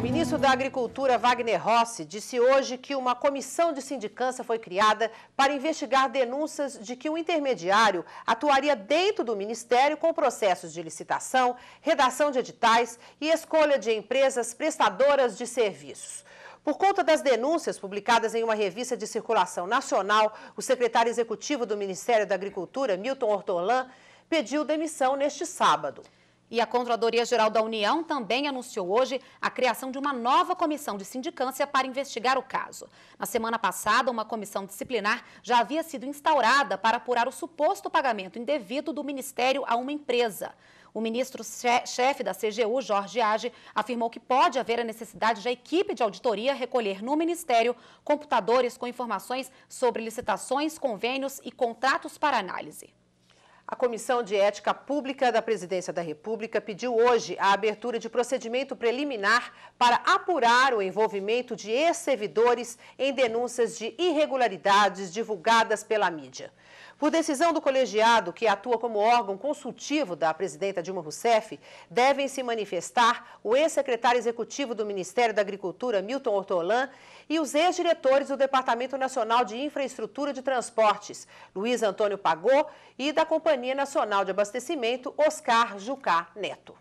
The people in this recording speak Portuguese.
O ministro da Agricultura, Wagner Rossi, disse hoje que uma comissão de sindicância foi criada para investigar denúncias de que o um intermediário atuaria dentro do ministério com processos de licitação, redação de editais e escolha de empresas prestadoras de serviços. Por conta das denúncias publicadas em uma revista de circulação nacional, o secretário executivo do Ministério da Agricultura, Milton Hortolan, pediu demissão neste sábado. E a Controladoria Geral da União também anunciou hoje a criação de uma nova comissão de sindicância para investigar o caso. Na semana passada, uma comissão disciplinar já havia sido instaurada para apurar o suposto pagamento indevido do Ministério a uma empresa. O ministro-chefe da CGU, Jorge Age, afirmou que pode haver a necessidade de a equipe de auditoria recolher no Ministério computadores com informações sobre licitações, convênios e contratos para análise. A Comissão de Ética Pública da Presidência da República pediu hoje a abertura de procedimento preliminar para apurar o envolvimento de ex-servidores em denúncias de irregularidades divulgadas pela mídia. Por decisão do colegiado, que atua como órgão consultivo da presidenta Dilma Rousseff, devem se manifestar o ex-secretário executivo do Ministério da Agricultura, Milton Hortolã, e os ex-diretores do Departamento Nacional de Infraestrutura de Transportes, Luiz Antônio Pagô, e da Companhia Companhia Nacional de Abastecimento, Oscar Jucá Neto.